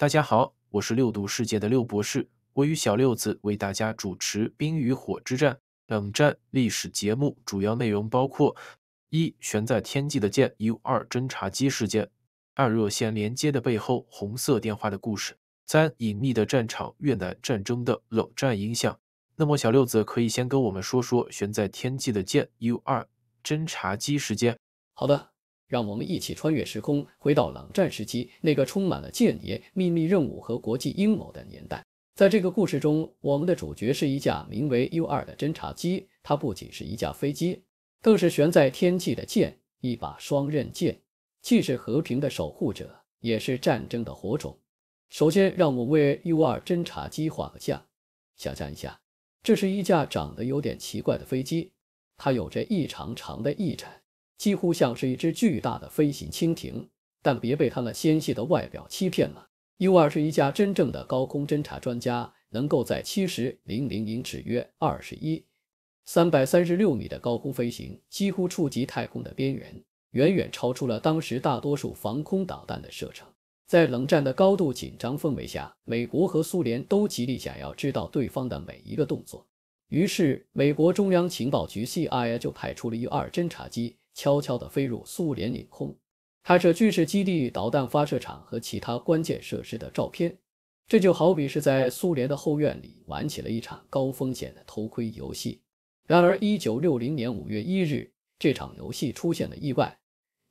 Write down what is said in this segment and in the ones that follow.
大家好，我是六度世界的六博士，我与小六子为大家主持《冰与火之战：冷战历史》节目。主要内容包括：一、悬在天际的剑 U2 侦察机事件；二、热线连接的背后——红色电话的故事；三、隐秘的战场——越南战争的冷战影响。那么，小六子可以先跟我们说说悬在天际的剑 U2 侦察机事件。好的。让我们一起穿越时空，回到冷战时期那个充满了间谍、秘密任务和国际阴谋的年代。在这个故事中，我们的主角是一架名为 U2 的侦察机，它不仅是一架飞机，更是悬在天际的剑，一把双刃剑，既是和平的守护者，也是战争的火种。首先，让我们为 U2 侦察机画个像。想象一下，这是一架长得有点奇怪的飞机，它有着异常长的翼展。几乎像是一只巨大的飞行蜻蜓，但别被它那纤细的外表欺骗了。U2 是一架真正的高空侦察专家，能够在七十零零英尺约二十一三百三十六米的高空飞行，几乎触及太空的边缘，远远超出了当时大多数防空导弹的射程。在冷战的高度紧张氛围下，美国和苏联都极力想要知道对方的每一个动作，于是美国中央情报局 CIA 就派出了 U2 侦察机。悄悄地飞入苏联领空，拍摄军事基地、导弹发射场和其他关键设施的照片。这就好比是在苏联的后院里玩起了一场高风险的偷窥游戏。然而，一九六零年五月一日，这场游戏出现了意外。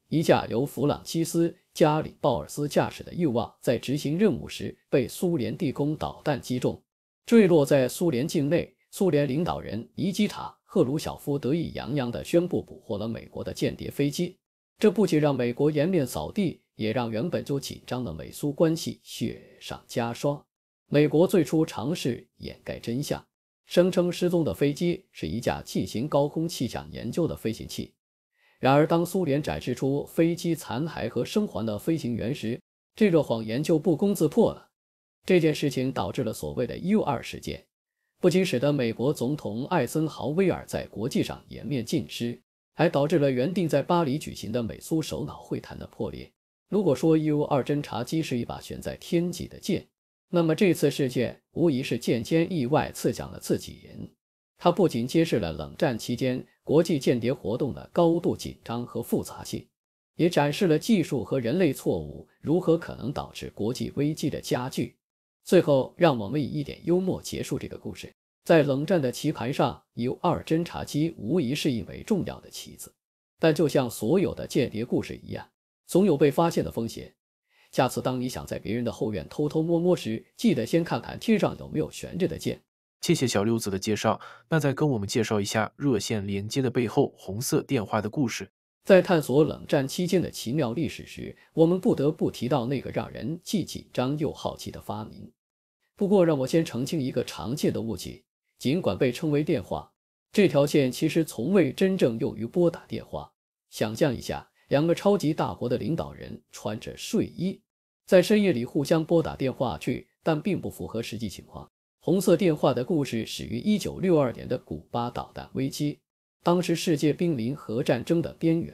一架由弗朗西斯·加里鲍尔斯驾驶的“欲望”在执行任务时被苏联地空导弹击中，坠落在苏联境内。苏联领导人尼基塔。赫鲁晓夫得意洋洋地宣布捕获了美国的间谍飞机，这不仅让美国颜面扫地，也让原本就紧张的美苏关系雪上加霜。美国最初尝试掩盖真相，声称失踪的飞机是一架进行高空气象研究的飞行器。然而，当苏联展示出飞机残骸和生还的飞行员时，这个谎言就不攻自破了。这件事情导致了所谓的 U2 事件。不仅使得美国总统艾森豪威尔在国际上颜面尽失，还导致了原定在巴黎举行的美苏首脑会谈的破裂。如果说 U2 侦察机是一把悬在天际的剑，那么这次事件无疑是剑尖意外刺向了自己人。它不仅揭示了冷战期间国际间谍活动的高度紧张和复杂性，也展示了技术和人类错误如何可能导致国际危机的加剧。最后，让我们以一点幽默结束这个故事。在冷战的棋盘上 u 二侦察机无疑是一枚重要的棋子，但就像所有的间谍故事一样，总有被发现的风险。下次当你想在别人的后院偷偷摸摸时，记得先看看天上有没有悬着的剑。谢谢小六子的介绍，那再跟我们介绍一下热线连接的背后——红色电话的故事。在探索冷战期间的奇妙历史时，我们不得不提到那个让人既紧张又好奇的发明。不过，让我先澄清一个常见的误解：尽管被称为“电话”，这条线其实从未真正用于拨打电话。想象一下，两个超级大国的领导人穿着睡衣，在深夜里互相拨打电话去，但并不符合实际情况。红色电话的故事始于1962年的古巴导弹危机，当时世界濒临核战争的边缘。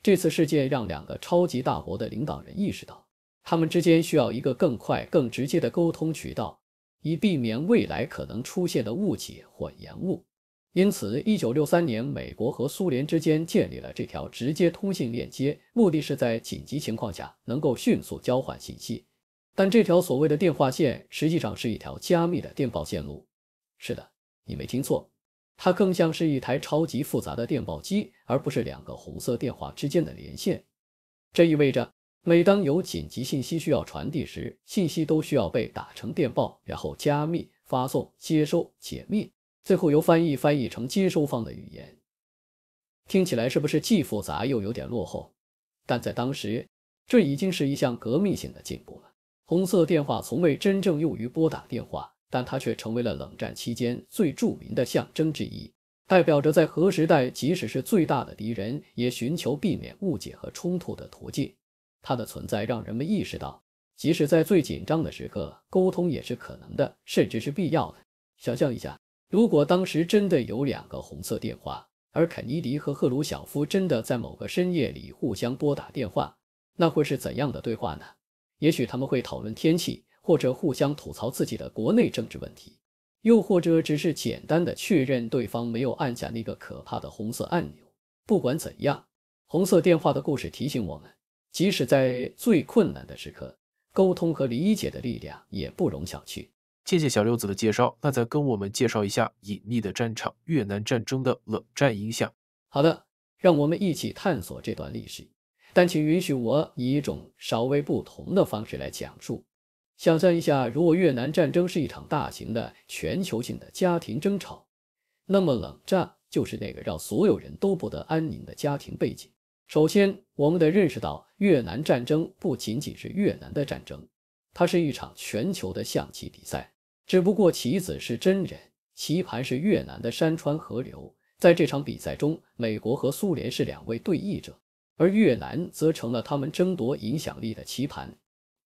这次事件让两个超级大国的领导人意识到。他们之间需要一个更快、更直接的沟通渠道，以避免未来可能出现的误解或延误。因此，1963年，美国和苏联之间建立了这条直接通信链接，目的是在紧急情况下能够迅速交换信息。但这条所谓的电话线实际上是一条加密的电报线路。是的，你没听错，它更像是一台超级复杂的电报机，而不是两个红色电话之间的连线。这意味着。每当有紧急信息需要传递时，信息都需要被打成电报，然后加密发送、接收、解密，最后由翻译翻译成接收方的语言。听起来是不是既复杂又有点落后？但在当时，这已经是一项革命性的进步了。红色电话从未真正用于拨打电话，但它却成为了冷战期间最著名的象征之一，代表着在核时代，即使是最大的敌人也寻求避免误解和冲突的途径。它的存在让人们意识到，即使在最紧张的时刻，沟通也是可能的，甚至是必要的。想象一下，如果当时真的有两个红色电话，而肯尼迪和赫鲁晓夫真的在某个深夜里互相拨打电话，那会是怎样的对话呢？也许他们会讨论天气，或者互相吐槽自己的国内政治问题，又或者只是简单的确认对方没有按下那个可怕的红色按钮。不管怎样，红色电话的故事提醒我们。即使在最困难的时刻，沟通和理解的力量也不容小觑。谢谢小六子的介绍。那再跟我们介绍一下隐秘的战场——越南战争的冷战影响。好的，让我们一起探索这段历史。但请允许我以一种稍微不同的方式来讲述。想象一下，如果越南战争是一场大型的全球性的家庭争吵，那么冷战就是那个让所有人都不得安宁的家庭背景。首先。我们得认识到，越南战争不仅仅是越南的战争，它是一场全球的象棋比赛。只不过棋子是真人，棋盘是越南的山川河流。在这场比赛中，美国和苏联是两位对弈者，而越南则成了他们争夺影响力的棋盘。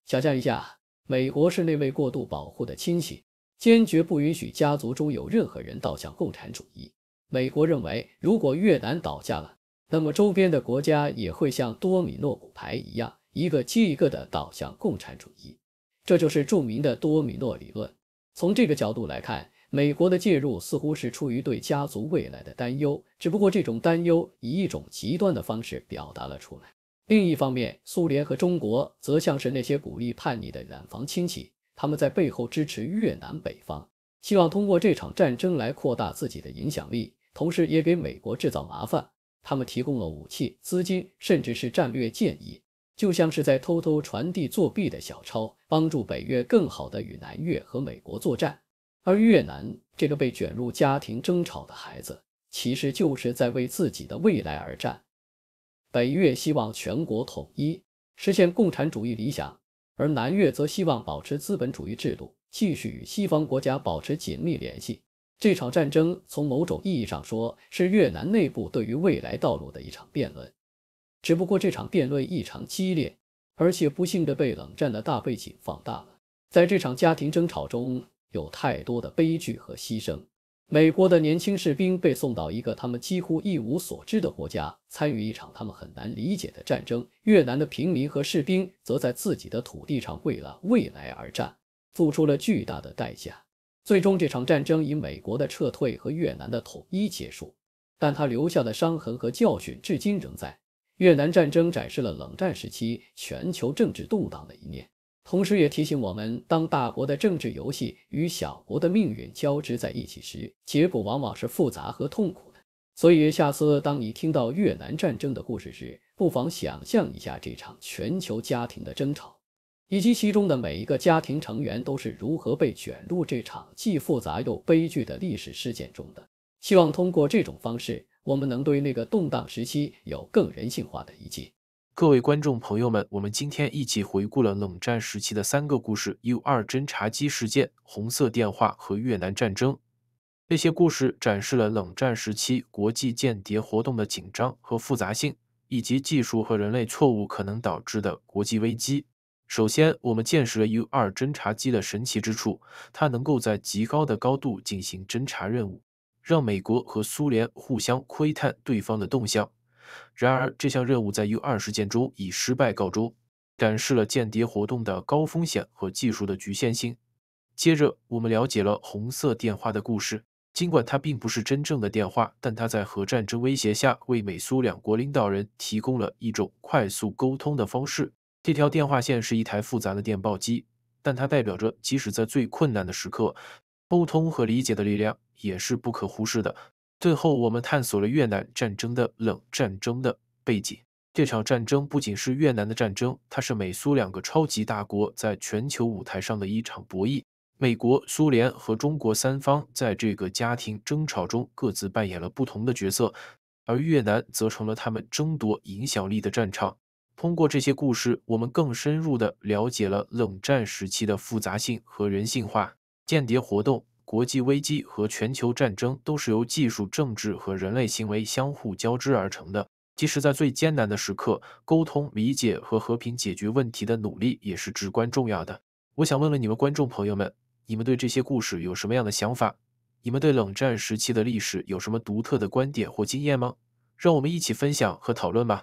想象一下，美国是那位过度保护的亲戚，坚决不允许家族中有任何人倒向共产主义。美国认为，如果越南倒下了，那么周边的国家也会像多米诺骨牌一样，一个接一个的倒向共产主义，这就是著名的多米诺理论。从这个角度来看，美国的介入似乎是出于对家族未来的担忧，只不过这种担忧以一种极端的方式表达了出来。另一方面，苏联和中国则像是那些鼓励叛逆的远房亲戚，他们在背后支持越南北方，希望通过这场战争来扩大自己的影响力，同时也给美国制造麻烦。他们提供了武器、资金，甚至是战略建议，就像是在偷偷传递作弊的小抄，帮助北越更好地与南越和美国作战。而越南这个被卷入家庭争吵的孩子，其实就是在为自己的未来而战。北越希望全国统一，实现共产主义理想；而南越则希望保持资本主义制度，继续与西方国家保持紧密联系。这场战争从某种意义上说是越南内部对于未来道路的一场辩论，只不过这场辩论异常激烈，而且不幸的被冷战的大背景放大了。在这场家庭争吵中有太多的悲剧和牺牲。美国的年轻士兵被送到一个他们几乎一无所知的国家，参与一场他们很难理解的战争。越南的平民和士兵则在自己的土地上为了未来而战，付出了巨大的代价。最终，这场战争以美国的撤退和越南的统一结束，但他留下的伤痕和教训至今仍在。越南战争展示了冷战时期全球政治动荡的一面，同时也提醒我们，当大国的政治游戏与小国的命运交织在一起时，结果往往是复杂和痛苦的。所以下次当你听到越南战争的故事时，不妨想象一下这场全球家庭的争吵。以及其中的每一个家庭成员都是如何被卷入这场既复杂又悲剧的历史事件中的。希望通过这种方式，我们能对那个动荡时期有更人性化的理解。各位观众朋友们，我们今天一起回顾了冷战时期的三个故事：U 二侦察机事件、红色电话和越南战争。这些故事展示了冷战时期国际间谍活动的紧张和复杂性，以及技术和人类错误可能导致的国际危机。首先，我们见识了 U 二侦察机的神奇之处，它能够在极高的高度进行侦察任务，让美国和苏联互相窥探对方的动向。然而，这项任务在 U 二事件中以失败告终，展示了间谍活动的高风险和技术的局限性。接着，我们了解了红色电话的故事，尽管它并不是真正的电话，但它在核战争威胁下为美苏两国领导人提供了一种快速沟通的方式。这条电话线是一台复杂的电报机，但它代表着即使在最困难的时刻，沟通和理解的力量也是不可忽视的。最后，我们探索了越南战争的冷战争的背景。这场战争不仅是越南的战争，它是美苏两个超级大国在全球舞台上的一场博弈。美国、苏联和中国三方在这个家庭争吵中各自扮演了不同的角色，而越南则成了他们争夺影响力的战场。通过这些故事，我们更深入地了解了冷战时期的复杂性和人性化。间谍活动、国际危机和全球战争都是由技术、政治和人类行为相互交织而成的。即使在最艰难的时刻，沟通、理解和和平解决问题的努力也是至关重要的。我想问问你们，观众朋友们，你们对这些故事有什么样的想法？你们对冷战时期的历史有什么独特的观点或经验吗？让我们一起分享和讨论吧。